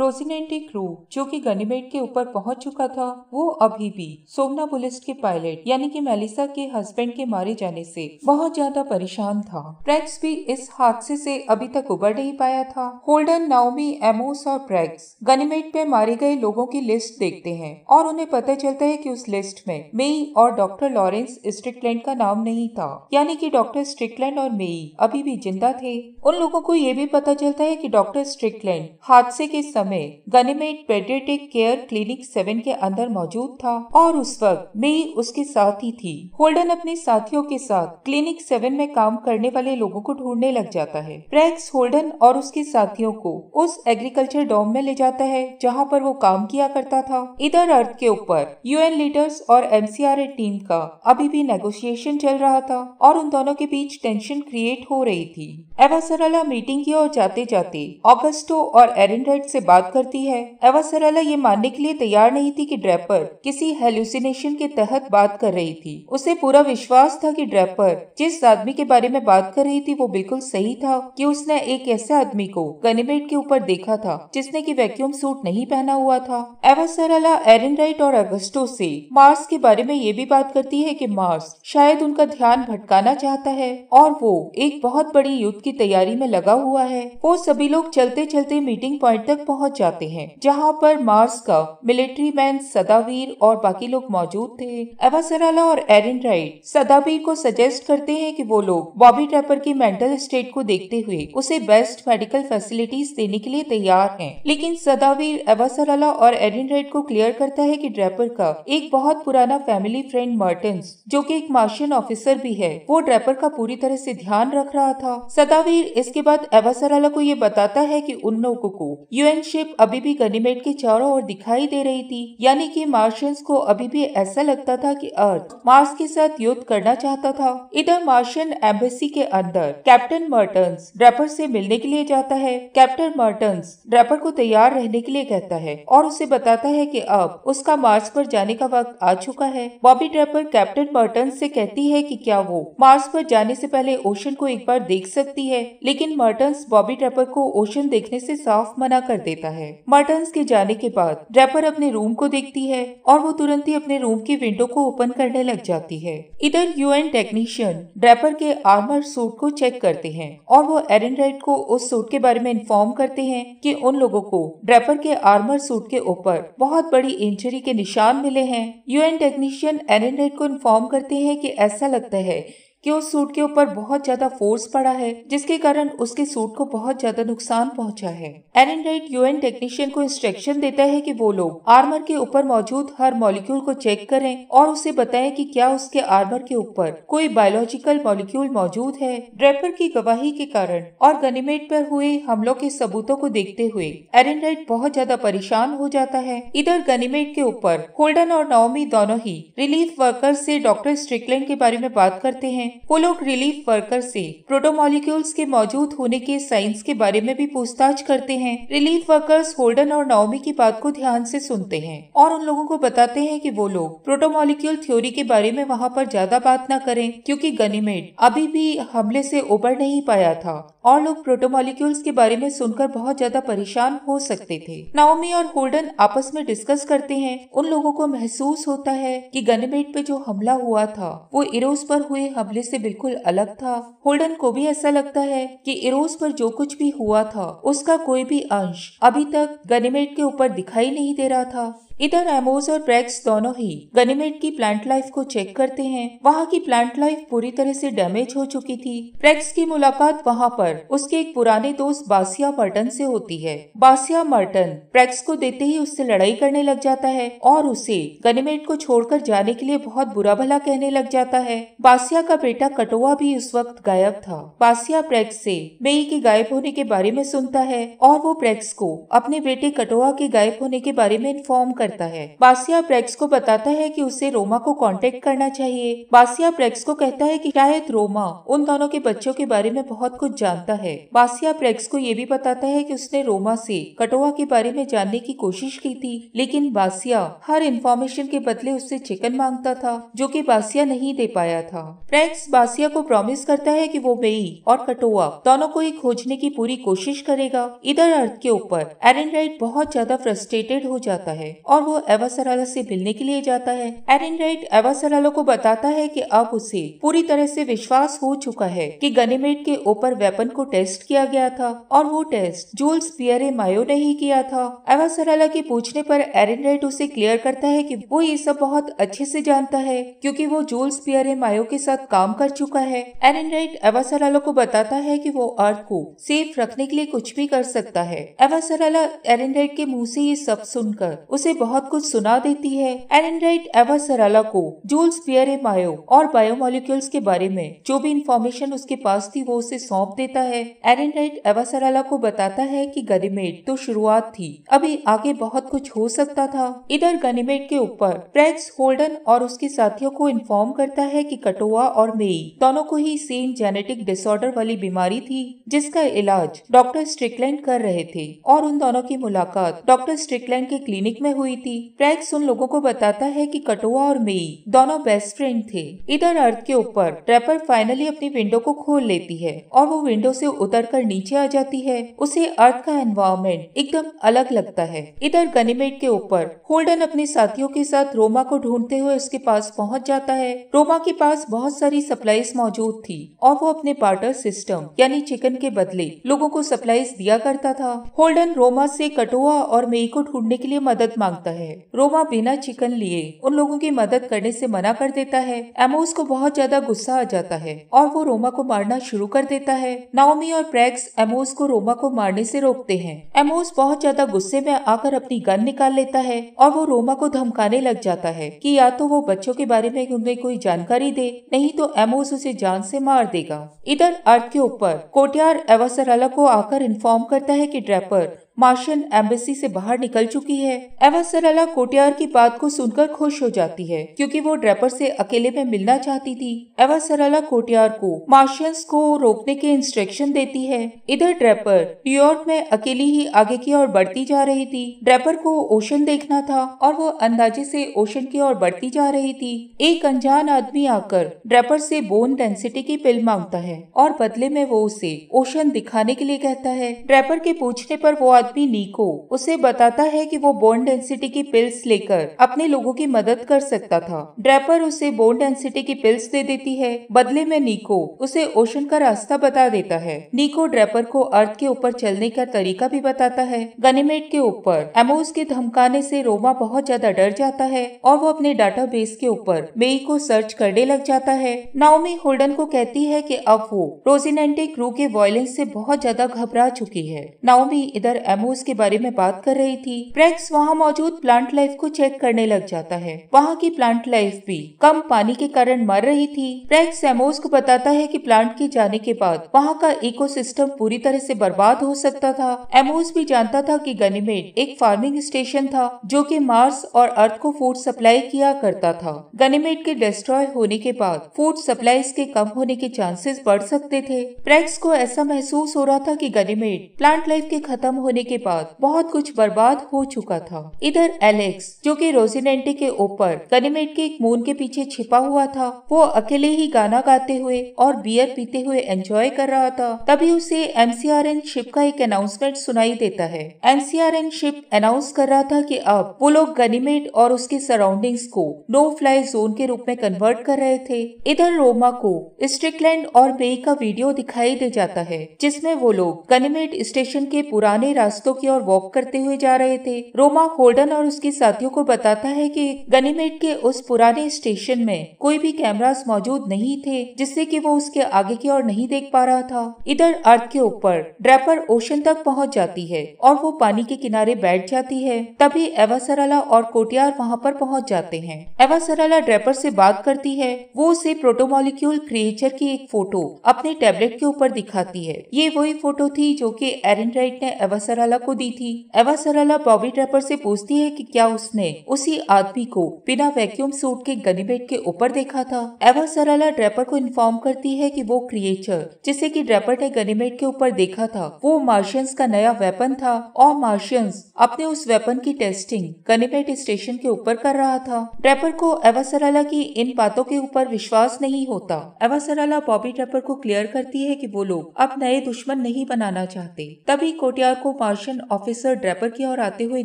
रोजिनेटी crew जो कि गनीमेट के ऊपर पहुंच चुका था वो अभी भी सोमना पुलिस के पायलट यानी कि मेलिसा के हस्बैंड के मारे जाने से बहुत ज्यादा परेशान था प्रेक्स भी इस हादसे से अभी तक उबर नहीं पाया था होल्डन नाउमी एमोस और प्रेक्स गनीमेट पे मारे गए लोगों की लिस्ट देखते हैं और उन्हें पता चलता है की उस लिस्ट में मेई और डॉक्टर लॉरेंस स्ट्रिकलैंड का नाम नहीं था यानी की डॉक्टर स्ट्रिकलैंड और मेई अभी भी जिंदा थे उन लोगों को ये भी पता चलता है की डॉक्टर स्ट्रिकलैंड हादसे के समय समय Ganymede pediatric care clinic seven के अंदर मौजूद था और उस वक्त मई उसके साथ ही थी होल्डन अपने साथियों के साथ क्लिनिक सेवन में काम करने वाले लोगों को ढूंढने लग जाता है प्रेक्स होल्डन और उसके साथियों को उस एग्रीकल्चर डॉम में ले जाता है जहाँ पर वो काम किया करता था इधर अर्थ के ऊपर यूएन लीडर्स और एमसीआरए टीम का अभी भी नेगोशिएशन चल रहा था और उन दोनों के बीच टेंशन क्रिएट हो रही थी एवा मीटिंग की ओर जाते जाते ऑगस्टो और एरेंडेड से बात बात करती है एवा सरला ये मानने के लिए तैयार नहीं थी कि ड्रैपर किसी हेलुसिनेशन के तहत बात कर रही थी उसे पूरा विश्वास था कि ड्रैपर जिस आदमी के बारे में बात कर रही थी वो बिल्कुल सही था कि उसने एक ऐसे आदमी को गनीमेट के ऊपर देखा था जिसने की वैक्यूम सूट नहीं पहना हुआ था एवा सरला एरन राइट और अगस्टो से मार्स के बारे में ये भी बात करती है की मार्स शायद उनका ध्यान भटकाना चाहता है और वो एक बहुत बड़ी युद्ध की तैयारी में लगा हुआ है वो सभी लोग चलते चलते मीटिंग पॉइंट तक पहुँच पहुंच जाते हैं जहां पर मार्स का मिलिट्री मैन सदावीर और बाकी लोग मौजूद थे एवासराला और एरिन राइट सदावीर को सजेस्ट करते हैं कि वो लोग बॉबी ट्रैपर की मेंटल स्टेट को देखते हुए उसे बेस्ट मेडिकल फैसिलिटीज देने के लिए तैयार है लेकिन सदावीर एवासराला और एरिन राइट को क्लियर करता है की ड्रैपर का एक बहुत पुराना फैमिली फ्रेंड मर्टन्स जो की एक मार्शियन ऑफिसर भी है वो ड्रैपर का पूरी तरह से ध्यान रख रहा था सदावीर इसके बाद एवासराला को ये बताता है की उन लोगों को यूएन शिप अभी भी गनीमेट के चारों ओर दिखाई दे रही थी यानी कि मार्शियंस को अभी भी ऐसा लगता था कि अर्थ मार्स के साथ युद्ध करना चाहता था इधर मार्शियन एम्बेसी के अंदर कैप्टन मर्टन्स ड्रैपर से मिलने के लिए जाता है कैप्टन मर्टन्स ड्रैपर को तैयार रहने के लिए कहता है और उसे बताता है की अब उसका मार्स पर जाने का वक्त आ चुका है बॉबी ड्रैपर कैप्टन मर्टन से कहती है की क्या वो मार्स पर जाने से पहले ओशन को एक बार देख सकती है लेकिन मर्टन्स बॉबी ट्रैपर को ओशन देखने से साफ मना कर देता देता है मार्टन्स के जाने के बाद रैपर अपने रूम को देखती है और वो तुरंत ही अपने रूम की विंडो को ओपन करने लग जाती है इधर यूएन टेक्नीशियन रैपर के आर्मर सूट को चेक करते हैं और वो एरन राइट को उस सूट के बारे में इन्फॉर्म करते हैं कि उन लोगों को ड्रैपर के आर्मर सूट के ऊपर बहुत बड़ी इंजरी के निशान मिले हैं यूएन टेक्नीशियन एरन राइट को इन्फॉर्म करते हैं कि ऐसा लगता है कि उस सूट के ऊपर बहुत ज्यादा फोर्स पड़ा है जिसके कारण उसके सूट को बहुत ज्यादा नुकसान पहुंचा है एरन राइट यूएन टेक्नीशियन को इंस्ट्रक्शन देता है कि वो लोग आर्मर के ऊपर मौजूद हर मॉलिक्यूल को चेक करें और उसे बताएं कि क्या उसके आर्मर के ऊपर कोई बायोलॉजिकल मॉलिक्यूल मौजूद है ड्रेपर की गवाही के कारण और गनीमेट पर हुए हमलों के सबूतों को देखते हुए एरन राइट बहुत ज्यादा परेशान हो जाता है इधर गनीमेट के ऊपर होल्डन और नवमी दोनों ही रिलीफ वर्कर्स से डॉक्टर स्ट्रिकलैंड के बारे में बात करते हैं वो लोग रिलीफ वर्कर से प्रोटोमोलिक्यूल्स के मौजूद होने के साइंस के बारे में भी पूछताछ करते हैं रिलीफ वर्कर्स होल्डन और नाओमी की बात को ध्यान से सुनते हैं और उन लोगों को बताते हैं कि वो लोग प्रोटोमोलिक्यूल थ्योरी के बारे में वहाँ पर ज्यादा बात न करें क्योंकि गनीमेड अभी भी हमले से उबर नहीं पाया था और लोग प्रोटोमोलिक्यूल्स के बारे में सुनकर बहुत ज्यादा परेशान हो सकते थे नाओमी और होल्डन आपस में डिस्कस करते हैं उन लोगों को महसूस होता है कि गनीमेड पे जो हमला हुआ था वो इरोस पर हुए हमले से बिल्कुल अलग था होल्डन को भी ऐसा लगता है कि इरोज पर जो कुछ भी हुआ था उसका कोई भी अंश अभी तक गनीमेट के ऊपर दिखाई नहीं दे रहा था इधर एमोज और ब्रेक्स दोनों ही गनीमेट की प्लांट लाइफ को चेक करते हैं वहाँ की प्लांट लाइफ पूरी तरह से डैमेज हो चुकी थी ब्रेक्स की मुलाकात वहाँ पर उसके एक पुराने दोस्त बासिया मर्टन से होती है बासिया मर्टन ब्रेक्स को देते ही उससे लड़ाई करने लग जाता है और उसे गनीमेट को छोड़कर जाने के लिए बहुत बुरा भला कहने लग जाता है बासिया का बेटा कटोआ भी उस वक्त गायब था बासिया प्रेक्स से मेई के गायब होने के बारे में सुनता है और वो प्रेक्स को अपने बेटे कटोआ के गायब होने के बारे में इन्फॉर्म कर करता है बासिया प्रेक्स को बताता है कि उसे रोमा को कांटेक्ट करना चाहिए बासिया प्रेक्स को कहता है कि शायद रोमा उन दोनों के बच्चों के बारे में बहुत कुछ जानता है बासिया प्रेक्स को ये भी बताता है की उसने रोमा से कटोआ के बारे में जानने की कोशिश की थी लेकिन बासिया हर इंफॉर्मेशन के बदले उससे चिकन मांगता था जो की बासिया नहीं दे पाया था प्रेक्स बासिया को प्रॉमिस करता है की वो मेई और कटोआ दोनों को ही खोजने की पूरी कोशिश करेगा इधर अर्थ के ऊपर एरन राइट बहुत ज्यादा फ्रस्ट्रेटेड हो जाता है और और वो एवासराला से मिलने के लिए जाता है एरिन राइट एवासराला को बताता है कि अब उसे पूरी तरह से विश्वास हो चुका है कि गनीमेट के ऊपर वेपन को टेस्ट किया गया था और वो टेस्ट जूल्स पियरे मायो ने ही किया था एवासराला के पूछने पर एरिन राइट उसे क्लियर करता है कि वो ये सब बहुत अच्छे से जानता है क्योंकि वो जूल्स पियरे मायो के साथ काम कर चुका है एरिन राइट एवासराला को बताता है कि वो अर्थ को सेफ रखने के लिए कुछ भी कर सकता है एवासराला एरिन राइट के मुँह से ये सब सुनकर उसे बहुत कुछ सुना देती है एनराइट एवा सराला को जूल्स पियरे मायो और बायोमोलिक्यूल्स के बारे में जो भी इंफॉर्मेशन उसके पास थी वो उसे सौंप देता है एरेनराइट एवा सराला को बताता है कि गनीमेट तो शुरुआत थी अभी आगे बहुत कुछ हो सकता था इधर गनीमेट के ऊपर प्रेक्स होल्डन और उसके साथियों को इन्फॉर्म करता है की कटोआ और मेई दोनों को ही सेम जेनेटिक डिसऑर्डर वाली बीमारी थी जिसका इलाज डॉक्टर स्ट्रिकलैंड कर रहे थे और उन दोनों की मुलाकात डॉक्टर स्ट्रिकलैंड के क्लिनिक में हुई हुई थी ट्रैक्स उन लोगों को बताता है कि कटोआ और मेई दोनों बेस्ट फ्रेंड थे इधर अर्थ के ऊपर ट्रेपर फाइनली अपनी विंडो को खोल लेती है और वो विंडो से उतरकर नीचे आ जाती है उसे अर्थ का एनवायरमेंट एकदम अलग लगता है इधर गनीमेट के ऊपर होल्डन अपने साथियों के साथ रोमा को ढूंढते हुए उसके पास पहुँच जाता है रोमा के पास बहुत सारी सप्लाईज मौजूद थी और वो अपने पार्टर सिस्टम यानी चिकन के बदले लोगों को सप्लाईज दिया करता था होल्डन रोमा से कटोआ और मेई को ढूंढने के लिए मदद मांगता आता है रोमा बिना चिकन लिए उन लोगों की मदद करने से मना कर देता है एमोस को बहुत ज्यादा गुस्सा आ जाता है और वो रोमा को मारना शुरू कर देता है नाओमी और प्रैक्स एमोस को रोमा को मारने से रोकते हैं एमोस बहुत ज्यादा गुस्से में आकर अपनी गन निकाल लेता है और वो रोमा को धमकाने लग जाता है कि या तो वो बच्चों के बारे में उन्हें कोई जानकारी दे नहीं तो एमोस उसे जान से मार देगा इधर अर्थ के ऊपर कोटियार एवासराला को आकर इन्फॉर्म करता है कि ड्रेपर मार्शियन एम्बेसी से बाहर निकल चुकी है एवा सरला कोटियार की बात को सुनकर खुश हो जाती है क्योंकि वो ड्रेपर से अकेले में मिलना चाहती थी एवा सरला कोटियार को मार्शियंस को रोकने के इंस्ट्रक्शन देती है इधर ड्रेपर न्यूयॉर्क में अकेली ही आगे की ओर बढ़ती जा रही थी ड्रेपर को ओशन देखना था और वो अंदाजे से ओशन की ओर बढ़ती जा रही थी एक अनजान आदमी आकर ड्रेपर से बोन डेंसिटी की पिल मांगता है और बदले में वो उसे ओशन दिखाने के लिए कहता है ड्रेपर के पूछने पर वो पत्नी निको उसे बताता है कि वो बोन डेंसिटी की पिल्स लेकर अपने लोगों की मदद कर सकता था ड्रैपर उसे बोन डेंसिटी की पिल्स दे देती है बदले में निको उसे ओशन का रास्ता बता देता है निको ड्रैपर को अर्थ के ऊपर चलने का तरीका भी बताता है गनीमेट के ऊपर एमोज के धमकाने से रोमा बहुत ज्यादा डर जाता है और वो अपने बेस के ऊपर मेई को सर्च करने लग जाता है नाओमी होल्डन को कहती है की अब वो रोजिनेटे क्रू के वॉयलेंस ऐसी बहुत ज्यादा घबरा चुकी है नाओमी इधर एमओस के बारे में बात कर रही थी प्रेक्स वहाँ मौजूद प्लांट लाइफ को चेक करने लग जाता है वहाँ की प्लांट लाइफ भी कम पानी के कारण मर रही थी प्रेक्स एमोस को बताता है कि प्लांट के जाने के बाद वहाँ का इकोसिस्टम पूरी तरह से बर्बाद हो सकता था एमोस भी जानता था कि गनीमेड एक फार्मिंग स्टेशन था जो कि मार्स और अर्थ को फूड सप्लाई किया करता था गनीमेड के डिस्ट्रॉय होने के बाद फूड सप्लाई के कम होने के चांसेस बढ़ सकते थे प्रेक्स को ऐसा महसूस हो रहा था की गनीमेड प्लांट लाइफ के खत्म होने के बाद बहुत कुछ बर्बाद हो चुका था इधर एलेक्स जो कि रोजिनेंटी के ऊपर कनिमेट के एक मून के पीछे छिपा हुआ था वो अकेले ही गाना गाते हुए और बियर पीते हुए एंजॉय कर रहा था तभी उसे एमसीआरएन शिप का एक अनाउंसमेंट सुनाई देता है एमसीआरएन शिप अनाउंस कर रहा था की अब वो लोग गनीमेट और उसके सराउंडिंग्स को नो फ्लाई जोन के रूप में कन्वर्ट कर रहे थे इधर रोमा को स्ट्रिकलैंड और बे का वीडियो दिखाई दे जाता है जिसमे वो लोग गनीमेट स्टेशन के पुराने रास्ते रास्तों की ओर वॉक करते हुए जा रहे थे रोमा होल्डन और उसके साथियों को बताता है कि गनीमेट के उस पुराने स्टेशन में कोई भी कैमरास मौजूद नहीं थे जिससे कि वो उसके आगे की ओर नहीं देख पा रहा था इधर अर्थ के ऊपर ड्रैपर ओशन तक पहुंच जाती है और वो पानी के किनारे बैठ जाती है तभी एवासराला और कोटियार वहां पर पहुंच जाते हैं एवासराला ड्रैपर से बात करती है वो उसे प्रोटोमोलिक्यूल क्रिएचर की एक फोटो अपने टेबलेट के ऊपर दिखाती है ये वही फोटो थी जो कि एरन राइट ने एवा सरला को दी थी एवा सरला बॉबी ट्रैपर से पूछती है कि क्या उसने उसी आदमी को बिना वैक्यूम सूट के गनीमेट के ऊपर देखा था एवा सरला ड्रेपर को इन्फॉर्म करती है कि वो क्रिएचर जिसे कि ट्रैपर ने गनीमेट के ऊपर देखा था वो मार्शियंस का नया वेपन था और मार्शियंस अपने उस वेपन की टेस्टिंग गनीमेट स्टेशन के ऊपर कर रहा था ट्रैपर को एवा सरला की इन बातों के ऊपर विश्वास नहीं होता एवा सरला बॉबी ट्रैपर को क्लियर करती है की वो लोग अब नए दुश्मन नहीं बनाना चाहते तभी कोटियार को मार्शियन ऑफिसर ड्रैपर की ओर आते हुए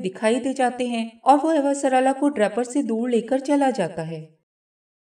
दिखाई दे जाते हैं और वो एवा सराला को ड्रैपर से दूर लेकर चला जाता है